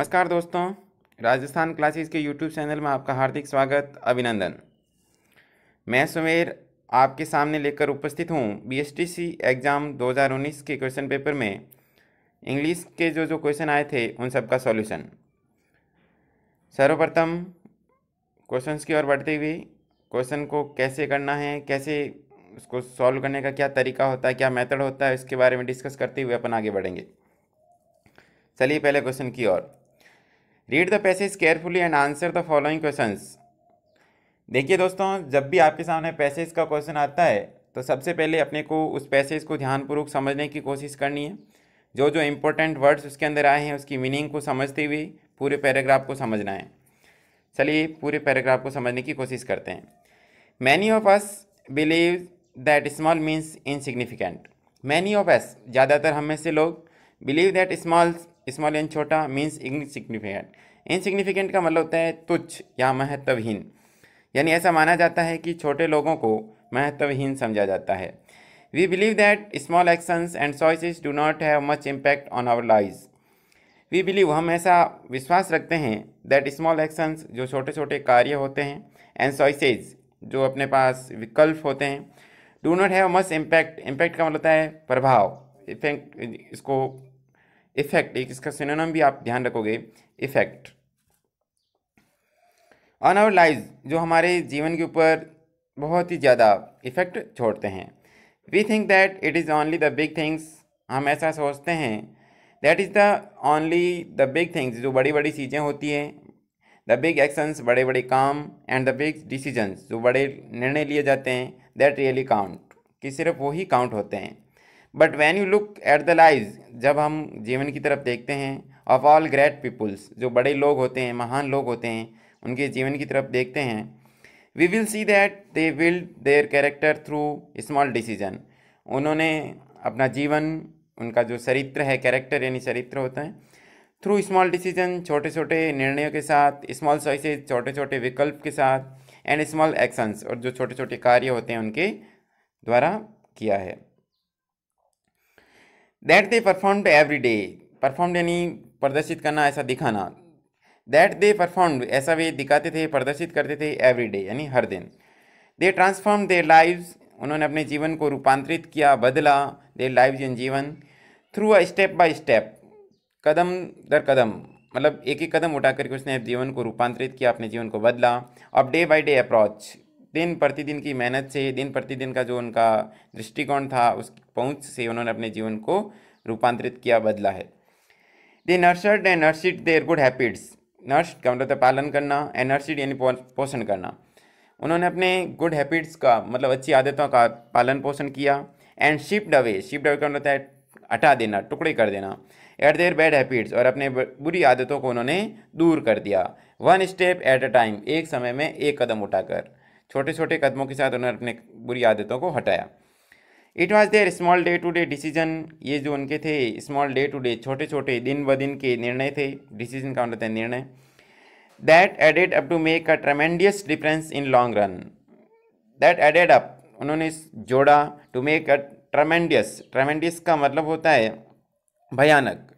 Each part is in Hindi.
नमस्कार दोस्तों राजस्थान क्लासेस के यूट्यूब चैनल में आपका हार्दिक स्वागत अभिनंदन मैं सुमेर आपके सामने लेकर उपस्थित हूँ बीएसटीसी एग्ज़ाम 2019 के क्वेश्चन पेपर में इंग्लिश के जो जो क्वेश्चन आए थे उन सब का सॉल्यूशन सर्वप्रथम क्वेश्चंस की ओर बढ़ते हुए क्वेश्चन को कैसे करना है कैसे उसको सॉल्व करने का क्या तरीका होता है क्या मेथड होता है इसके बारे में डिस्कस करते हुए अपन आगे बढ़ेंगे चलिए पहले क्वेश्चन की ओर read the passage carefully and answer the following question देखिए दोस्तों जब भी आपके सामने पैसेज का क्वेश्चन आता है तो सबसे पहले अपने को उस पैसेज को ध्यानपूर्वक समझने की कोशिश करनी है जो जो इम्पोर्टेंट वर्ड्स उसके अंदर आए हैं उसकी मीनिंग को समझते हुए पूरे पैराग्राफ को समझना है चलिए पूरे पैराग्राफ को समझने की कोशिश करते हैं many of us believe that small means insignificant many of us ज़्यादातर हम में से लोग believe that small small and छोटा मीन्स इनसिग्निफिकेंट इनसिग्निफिकेंट का मतलब होता है तुच्छ या महत्वहीन यानी ऐसा माना जाता है कि छोटे लोगों को महत्वहीन समझा जाता है we believe that small actions and choices do not have much impact on our lives we believe हम ऐसा विश्वास रखते हैं दैट स्मॉल एक्शंस जो छोटे छोटे कार्य होते हैं एंड चॉइसेज जो अपने पास विकल्प होते हैं do not have much impact impact का मतलब होता है प्रभाव इफेक्ट इसको इफेक्ट एक इसका सिनोनम भी आप ध्यान रखोगे इफेक्ट ऑन आवर लाइफ जो हमारे जीवन के ऊपर बहुत ही ज़्यादा इफ़ेक्ट छोड़ते हैं we think that it is only the big things हम ऐसा सोचते हैं that is the only the big things जो बड़ी बड़ी चीज़ें होती हैं द बिग एक्शंस बड़े बड़े काम एंड द बिग डिसीजंस जो बड़े निर्णय लिए जाते हैं दैट रियली काउंट कि सिर्फ वही काउंट होते हैं but when you look at the lives जब हम जीवन की तरफ देखते हैं ऑफ ऑल ग्रेट पीपुल्स जो बड़े लोग होते हैं महान लोग होते हैं उनके जीवन की तरफ देखते हैं we will see that they build their character through small decision उन्होंने अपना जीवन उनका जो चरित्र है कैरेक्टर यानी चरित्र होता है थ्रू स्मॉल डिसीजन छोटे छोटे निर्णयों के साथ स्मॉल चॉइसेज छोटे छोटे विकल्प के साथ एंड स्मॉल एक्शंस और जो छोटे छोटे कार्य होते हैं उनके द्वारा किया है that they performed every day performed यानी प्रदर्शित करना ऐसा दिखाना दैट दे परफॉर्म ऐसा वे दिखाते थे प्रदर्शित करते थे एवरी डे यानी हर दिन दे ट्रांसफॉर्म देर लाइव्स उन्होंने अपने जीवन को रूपांतरित किया बदला देर लाइव इन जीवन through a step by step कदम दर कदम मतलब एक एक कदम उठा करके उसने जीवन को रूपांतरित किया अपने जीवन को बदला अब डे बाई डे अप्रोच दिन प्रतिदिन की मेहनत से दिन प्रतिदिन का जो उनका दृष्टिकोण था उस पहुंच से उन्होंने अपने जीवन को रूपांतरित किया बदला है they nursed and nursed their good habits nurse का मतलब पालन करना एंड नर्सिड यानी पोषण करना उन्होंने अपने गुड हैबिट्स का मतलब अच्छी आदतों का पालन पोषण किया and shift away shift away का मतलब है हटा देना टुकड़े कर देना एट देयर बैड हैबिट्स और अपने बुरी आदतों को उन्होंने दूर कर दिया one step at a time एक समय में एक कदम उठाकर छोटे छोटे कदमों के साथ उन्होंने अपने बुरी आदतों को हटाया it was their small day to day decision ये जो उनके थे स्मॉल डे टू डे छोटे छोटे दिन ब दिन के निर्णय थे डिसीजन का होता है निर्णय that added up to make a tremendous difference in long run that added up उन्होंने जोड़ा टू मेक अ ट्रमेंडियस ट्रमेंडियस का मतलब होता है भयानक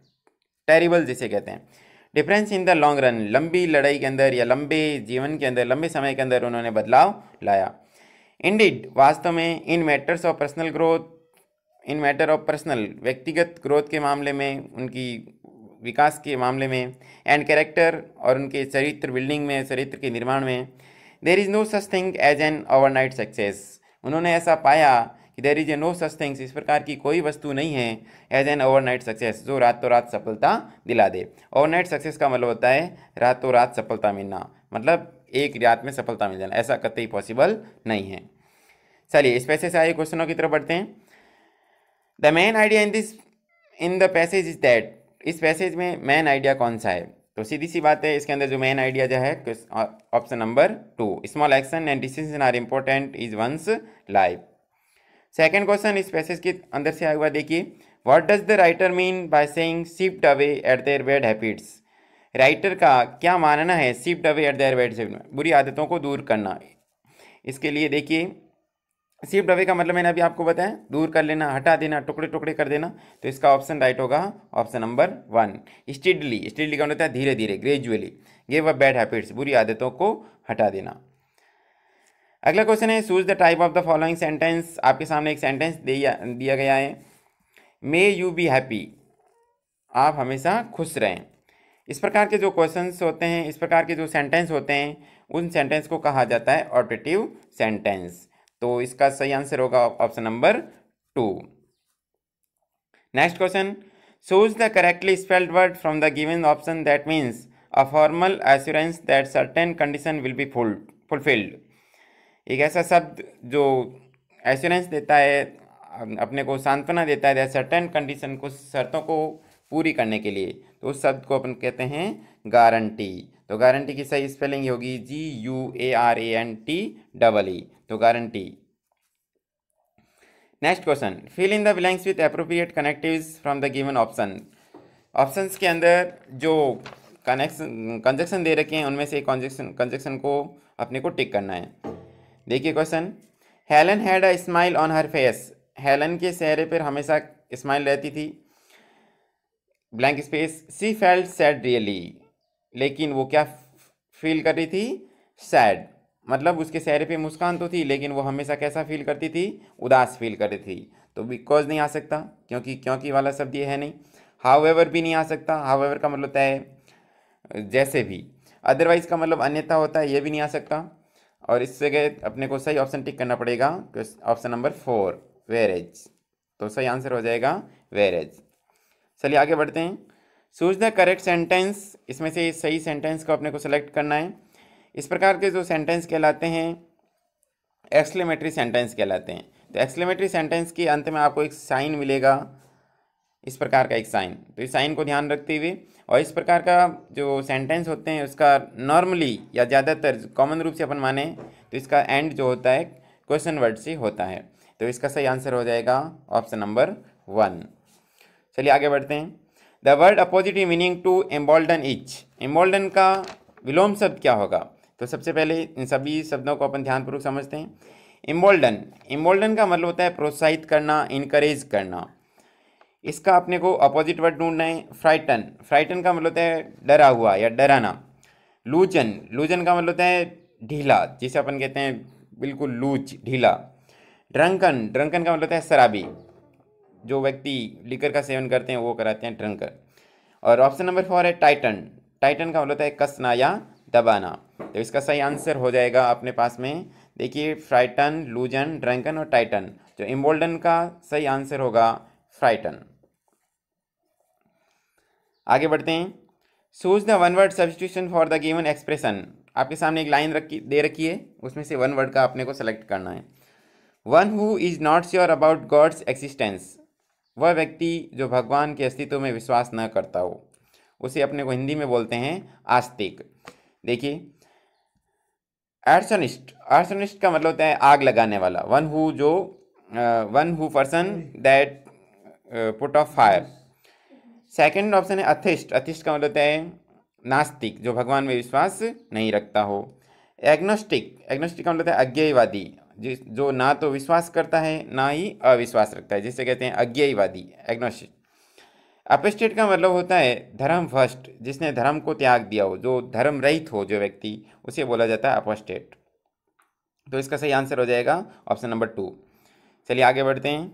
टेरिबल जिसे कहते हैं difference in the long run लंबी लड़ाई के अंदर या लंबे जीवन के अंदर लंबे समय के अंदर उन्होंने बदलाव लाया इंडीड वास्तव में in matters of personal growth in matter of personal व्यक्तिगत ग्रोथ के मामले में उनकी विकास के मामले में एंड कैरेक्टर और उनके चरित्र बिल्डिंग में चरित्र के निर्माण में there is no such thing as an overnight success उन्होंने ऐसा पाया कि there is a no such things इस प्रकार की कोई वस्तु नहीं है एज एन ओवरनाइट सक्सेस जो रातों रात सफलता दिला दे ओवरनाइट सक्सेस का मतलब होता है रातों रात सफलता मिलना मतलब एक रियात में सफलता मिल जाना ऐसा कतई पॉसिबल नहीं है चलिए इस पैसे से आए क्वेश्चनों की तरफ बढ़ते हैं the main idea in this in the passage is that इस पैसेज में मेन आइडिया कौन सा है तो सीधी सी बात है इसके अंदर जो मेन आइडिया जो है option number two small action and decision are important is one's life second question इस पैसेज के अंदर से आया हुआ देखिए what does the writer mean by saying shift away at their bad habits writer का क्या मानना है सिप्ड अवे एट दर वेट सेवन बुरी आदतों को दूर करना इसके लिए देखिए सिप्ड अवे का मतलब मैंने अभी आपको बताया दूर कर लेना हटा देना टुकड़े टुकड़े कर देना तो इसका ऑप्शन राइट होगा option number one steadily steadily का होता है धीरे धीरे gradually gave a bad habits बुरी आदतों को हटा देना अगला क्वेश्चन है choose the type of the following sentence आपके सामने एक सेंटेंस दिया गया है मे यू बी हैप्पी आप हमेशा खुश रहें इस प्रकार के जो क्वेश्चंस होते हैं इस प्रकार के जो सेंटेंस होते हैं उन सेंटेंस को कहा जाता है ऑडिटिव सेंटेंस तो इसका सही आंसर होगा option number two next question the correctly spelled word from the given option that means a formal assurance that certain condition will be full fulfilled एक ऐसा शब्द जो एश्योरेंस देता है अपने को सांत्वना देता है सर्टेन कंडीशन को शर्तों को पूरी करने के लिए तो उस शब्द को अपन कहते हैं गारंटी तो गारंटी की सही स्पेलिंग होगी G U A R A N T double E तो guarantee next question fill in the blanks with appropriate connectives from the given option options के अंदर जो कनेक्शन कंजक्शन दे रखे हैं उनमें से कंजक्शन कंजक्शन को अपने को टिक करना है देखिए question Helen had a smile on her face Helen के चेहरे पर हमेशा स्माइल रहती थी blank space she felt sad really लेकिन वो क्या फील कर रही थी सैड मतलब उसके चेहरे पे मुस्कान तो थी लेकिन वो हमेशा कैसा फील करती थी उदास फील करती थी तो बिकॉज नहीं आ सकता क्योंकि क्योंकि वाला शब्द ये है नहीं हाउ एवर भी नहीं आ सकता हाउ एवर का मतलब तय जैसे भी अदरवाइज़ का मतलब अन्यथा होता है ये भी नहीं आ सकता और इससे गए अपने को सही ऑप्शन टिक करना पड़ेगा ऑप्शन नंबर फोर वेरेज तो सही आंसर हो जाएगा वेरेज चलिए आगे बढ़ते हैं सूज द करेक्ट सेंटेंस इसमें से सही सेंटेंस को अपने को सेलेक्ट करना है इस प्रकार के जो सेंटेंस कहलाते हैं एक्सलेमेटरी सेंटेंस कहलाते हैं तो एक्सलेमेटरी सेंटेंस के अंत में आपको एक साइन मिलेगा इस प्रकार का एक साइन तो इस साइन को ध्यान रखते हुए और इस प्रकार का जो सेंटेंस होते हैं उसका नॉर्मली या ज़्यादातर कॉमन रूप से अपन माने तो इसका एंड जो होता है क्वेश्चन वर्ड से होता है तो इसका सही आंसर हो जाएगा ऑप्शन नंबर वन चलिए आगे बढ़ते हैं the word opposite meaning to embolden is embolden का विलोम शब्द क्या होगा तो सबसे पहले इन सभी शब्दों को अपन ध्यानपूर्वक समझते हैं इम्बोल्डन इम्बोल्डन का मतलब होता है प्रोत्साहित करना इनकरेज करना इसका अपने को अपोजिट वर्ड ढूंढना है फ्राइटन फ्राइटन का मतलब होता है डरा हुआ या डराना लूजन लूजन का मतलब होता है ढीला जिसे अपन कहते हैं बिल्कुल लूज ढीला ड्रंकन ड्रंकन का मतलब होता है शराबी जो व्यक्ति लिकर का सेवन करते हैं वो कराते हैं ड्रंकर और ऑप्शन नंबर फोर है टाइटन टाइटन का मतलब होता है कसना या दबाना तो इसका सही आंसर हो जाएगा अपने पास में देखिए फ्राइटन लूजन ड्रैंकन और टाइटन जो इम्बोल्डन का सही आंसर होगा फ्राइटन आगे बढ़ते हैं choose the one word substitution for the given expression आपके सामने एक लाइन रखी दे रखी है उसमें से वन वर्ड का अपने को सेलेक्ट करना है one who is not sure about God's existence वह व्यक्ति जो भगवान के अस्तित्व में विश्वास न करता हो उसे अपने को हिंदी में बोलते हैं आस्तिक देखिए एर्सनिस्ट अर्सनिस्ट का मतलब होता है आग लगाने वाला वन हु जो one who person that put off fire second option है अथिस्ट अथिस्ट का मतलब होता है नास्तिक जो भगवान में विश्वास नहीं रखता हो एग्नोस्टिक एग्नोस्टिक का मतलब होता है अज्ञेयवादी जिस जो ना तो विश्वास करता है ना ही अविश्वास रखता है जिसे कहते हैं अज्ञेयवादी एग्नोस्टिक अपेस्टेट का मतलब होता है धर्म फर्स्ट जिसने धर्म को त्याग दिया हो जो धर्म रहित हो जो व्यक्ति उसे बोला जाता है अपोस्टेट तो इसका सही आंसर हो जाएगा ऑप्शन नंबर टू चलिए आगे बढ़ते हैं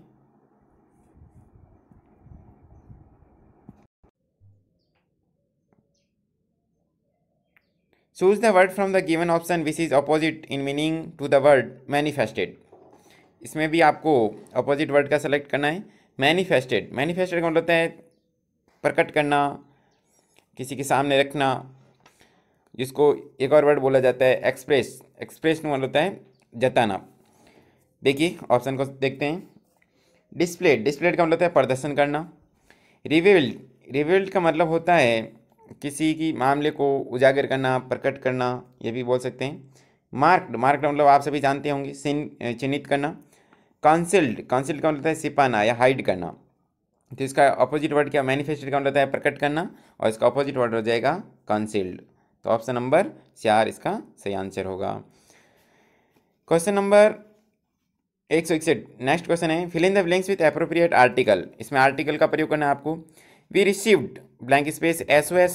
choose the word from the given option which is opposite in meaning to the word manifested इसमें भी आपको अपोजिट वर्ड का सेलेक्ट करना है मैनिफेस्टेड मैनिफेस्टेड का मतलब होता है प्रकट करना किसी के सामने रखना जिसको एक और वर्ड बोला जाता है एक्सप्रेस एक्सप्रेस मतलब होता है जताना देखिए ऑप्शन को देखते हैं डिस्प्ले डिस्प्ले का मतलब होता है प्रदर्शन करना रिवील्ड रिवील्ड का मतलब होता है किसी की मामले को उजागर करना प्रकट करना ये भी बोल सकते हैं मार्क्ड मार्क्ड मतलब आप सभी जानते होंगे चिन्हित करना कंसिल्ड कंसिल्ड का मतलब है सिपाना या हाइड करना तो इसका अपोजिट वर्ड क्या मैनिफेस्टेड का मतलब है प्रकट करना और इसका अपोजिट वर्ड हो जाएगा कंसिल्ड तो ऑप्शन नंबर चार इसका सही आंसर होगा क्वेश्चन नंबर एक सौ इकसठ नेक्स्ट क्वेश्चन है fill in the blanks with appropriate article इसमें आर्टिकल का प्रयोग करना है आपको S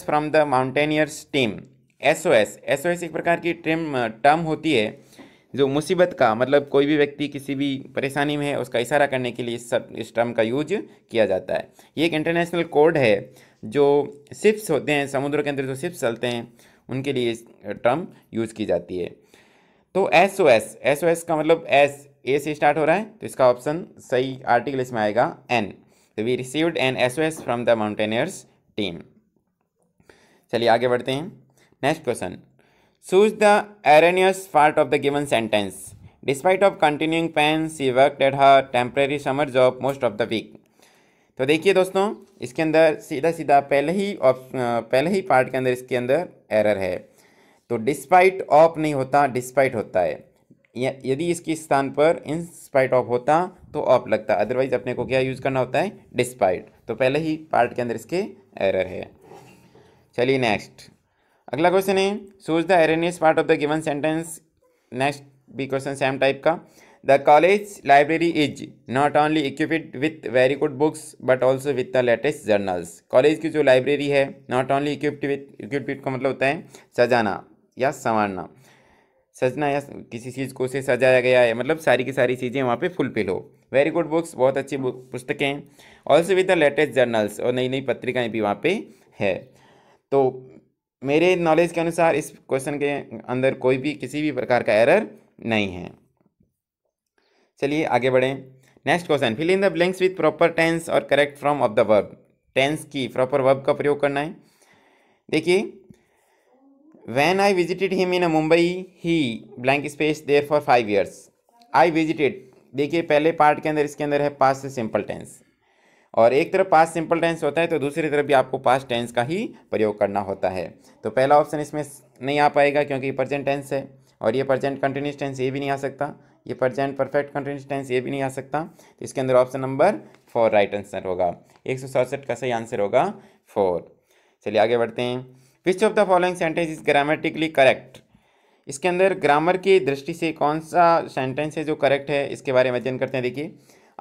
from the mountaineers team S O S S O S एक प्रकार की टर्म टर्म होती है जो मुसीबत का मतलब कोई भी व्यक्ति किसी भी परेशानी में है उसका इशारा करने के लिए इस सब इस टर्म का यूज किया जाता है ये एक इंटरनेशनल कोड है जो शिप्स होते हैं समुद्र के अंदर जो शिप्स चलते हैं उनके लिए इस टर्म यूज़ की जाती है तो S O S S O S का मतलब एस ए से स्टार्ट हो रहा है तो इसका ऑप्शन सही आर्टिकल इसमें आएगा an we an S S from the mountaineers team चलिए आगे बढ़ते हैं next question choose the erroneous part of the given sentence despite of continuing pain she work at her temporary summer job most of the week तो देखिए दोस्तों इसके अंदर सीधा सीधा पहले ही पहले ही पार्ट के अंदर इसके अंदर एरर है तो डिस्पाइट ऑफ नहीं होता डिस्पाइट होता है यदि इसके स्थान पर इन स्पाइट ऑफ होता तो ऑफ लगता अदरवाइज अपने को क्या यूज़ करना होता है डिस्पाइट तो पहले ही पार्ट के अंदर इसके एरर है चलिए नेक्स्ट अगला क्वेश्चन है सोच the erroneous part of the given sentence next भी क्वेश्चन सेम टाइप का the college library is not only equipped with very good books but also with the latest journals college की जो लाइब्रेरी है not only equipped with equipped का मतलब होता है सजाना या संवारना सजना या किसी चीज़ को उसे सजाया गया है मतलब सारी की सारी चीज़ें वहाँ पे फुलफिल हो वेरी गुड बुक्स बहुत अच्छी पुस्तकें हैं also with the latest journals और नई नई पत्रिकाएं भी वहाँ पे है तो मेरे नॉलेज के अनुसार इस क्वेश्चन के अंदर कोई भी किसी भी प्रकार का एरर नहीं है चलिए आगे बढ़ें next question fill in the blanks with proper tense और correct form of the verb tense की प्रॉपर वर्ब का प्रयोग करना है देखिए When I visited him in Mumbai, he blank space there for five years. I visited. देखिए पहले पार्ट के अंदर इसके अंदर है पास से सिंपल टेंस और एक तरफ पास सिंपल टेंस होता है तो दूसरी तरफ भी आपको पास टेंस का ही प्रयोग करना होता है तो पहला ऑप्शन इसमें नहीं आ पाएगा क्योंकि प्रजेंट टेंस है और ये प्रजेंट कंटिन्यूस टेंस ये भी नहीं आ सकता ये प्रजेंट परफेक्ट कंटिन्यूस टेंस ये भी नहीं आ सकता तो इसके अंदर option number four right answer होगा एक सौ सड़सठ का सही आंसर होगा फोर चलिए आगे बढ़ते हैं which of the following sentence is grammatically correct इसके अंदर ग्रामर की दृष्टि से कौन सा सेंटेंस है जो करेक्ट है इसके बारे में अध्ययन करते हैं देखिए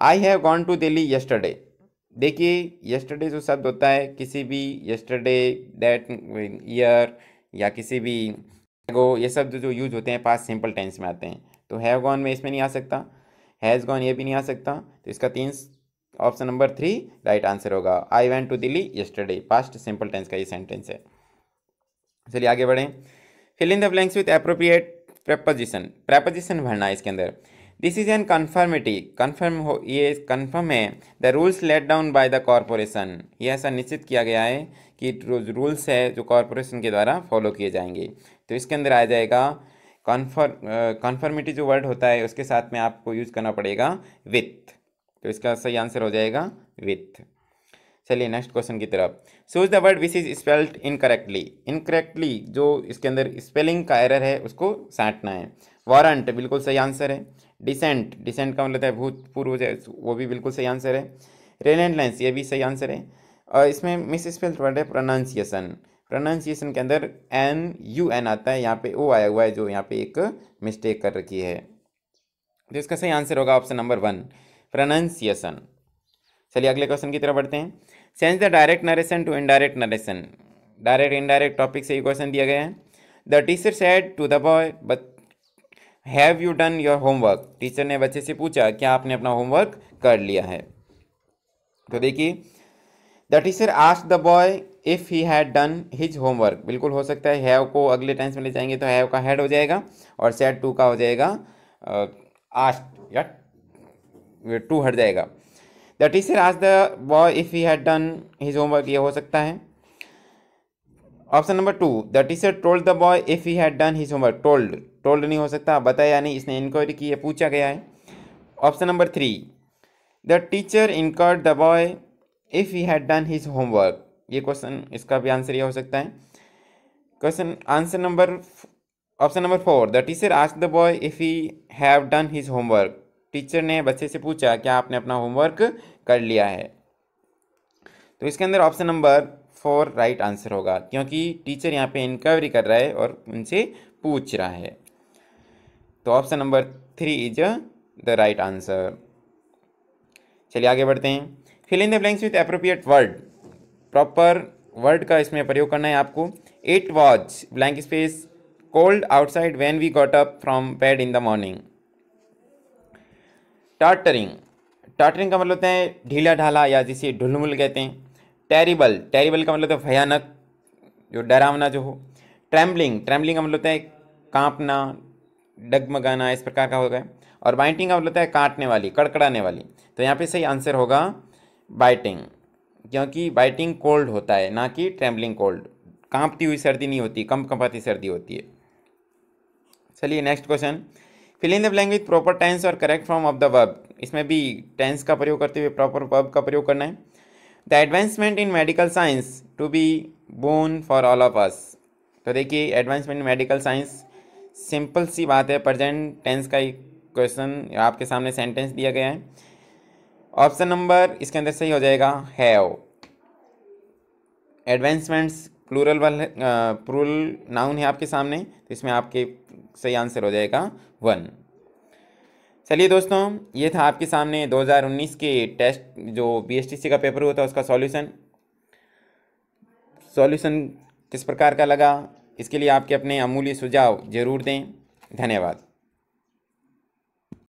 I have gone to Delhi yesterday देखिए यस्टरडे जो शब्द होता है किसी भी यस्टरडे डेट ईयर या किसी भी गो ये शब्द जो यूज होते हैं पास सिंपल टेंस में आते हैं तो हैव गॉन में इसमें नहीं आ सकता हैज़ गॉन ये भी नहीं आ सकता तो इसका तीन option number three right answer होगा I went to Delhi yesterday past simple tense का ये सेंटेंस है चलिए आगे बढ़ें fill in the blanks with appropriate preposition preposition भरना इसके अंदर this is an conformity confirm हो ये कन्फर्म है the rules laid down by the corporation ये ऐसा निश्चित किया गया है कि रूल्स है जो कॉरपोरेशन के द्वारा फॉलो किए जाएंगे तो इसके अंदर आ जाएगा कन्फर्म कन्फर्मिटी जो वर्ड होता है उसके साथ में आपको यूज करना पड़ेगा विथ तो इसका सही आंसर हो जाएगा विथ चलिए नेक्स्ट क्वेश्चन की तरफ is the word which is spelled incorrectly incorrectly जो इसके अंदर स्पेलिंग का एरर है उसको साटना है वारंट बिल्कुल सही आंसर है डिसेंट डिसेंट का मतलब है भूतपूर्व वो भी बिल्कुल सही आंसर है एंड लेंस ये भी सही आंसर है और इसमें मिस स्पेल्ड वर्ड है प्रोनाउंसिएशन प्रोनाउंसिएशन के अंदर एन यू एन आता है यहाँ पे ओ आया हुआ है जो यहाँ पे एक मिस्टेक कर रखी है तो इसका सही आंसर होगा ऑप्शन नंबर वन प्रोनाउंसिएशन चलिए अगले क्वेश्चन की तरफ बढ़ते हैं change the direct narration to indirect narration direct indirect topic से ये क्वेश्चन दिया गया है the teacher said to the boy but have you done your homework teacher ने बच्चे से पूछा क्या आपने अपना होमवर्क कर लिया है तो देखिए the teacher asked the boy if he had done his homework बिल्कुल हो सकता है हैव को अगले टेंस में ले जाएंगे तो हैव का हैड हो जाएगा और सेट टू का हो जाएगा आस्ट या टू हट जाएगा द टीचर आज the boy if he had done his homework ये हो सकता है option number two the teacher told the boy if he had done his homework told told नहीं हो सकता बताया नहीं इसने इंक्वायरी की है पूछा गया है option number three the teacher inquired the boy if he had done his homework ये क्वेश्चन इसका भी आंसर ये हो सकता है question answer number option number four the teacher ask the boy if he have done his homework teacher ने बच्चे से पूछा क्या आपने अपना होमवर्क कर लिया है तो इसके अंदर option number four right answer होगा क्योंकि टीचर यहाँ पे इंक्वायरी कर रहा है और उनसे पूछ रहा है तो option number three is the right answer चलिए आगे बढ़ते हैं fill in the blanks with appropriate word proper word का इसमें प्रयोग करना है आपको it was blank space cold outside when we got up from bed in the morning chattering chattering का मतलब होता है ढीला ढाला या जिसे ढुलमुल कहते हैं टेरिबल टेरिबल का मतलब होता है भयानक जो डरावना जो हो ट्रैम्बलिंग ट्रैम्बलिंग का मतलब होता है कांपना डगमगाना इस प्रकार का होगा और बाइटिंग का मतलब होता है काटने वाली कड़कड़ाने वाली तो यहाँ पे सही आंसर होगा बाइटिंग क्योंकि बाइटिंग कोल्ड होता है ना कि ट्रैम्बलिंग कोल्ड कांपती हुई सर्दी नहीं होती कम कंपाती सर्दी होती है चलिए next question fill in the blank with proper tense और correct form of the verb इसमें भी टेंस का प्रयोग करते हुए प्रॉपर वर्ब का प्रयोग करना है the advancement in medical science to be boon for all of us तो देखिए advancement in medical science simple सी बात है प्रजेंट टेंस का एक क्वेश्चन आपके सामने सेंटेंस दिया गया है ऑप्शन नंबर इसके अंदर सही हो जाएगा हैव एडवांसमेंट्स प्लूरल वाल प्लूरल नाउन है आपके सामने तो इसमें आपके सही आंसर हो जाएगा वन चलिए दोस्तों ये था आपके सामने 2019 के टेस्ट जो बीएसटीसी का पेपर हुआ था उसका सॉल्यूशन सॉल्यूशन किस प्रकार का लगा इसके लिए आपके अपने अमूल्य सुझाव जरूर दें धन्यवाद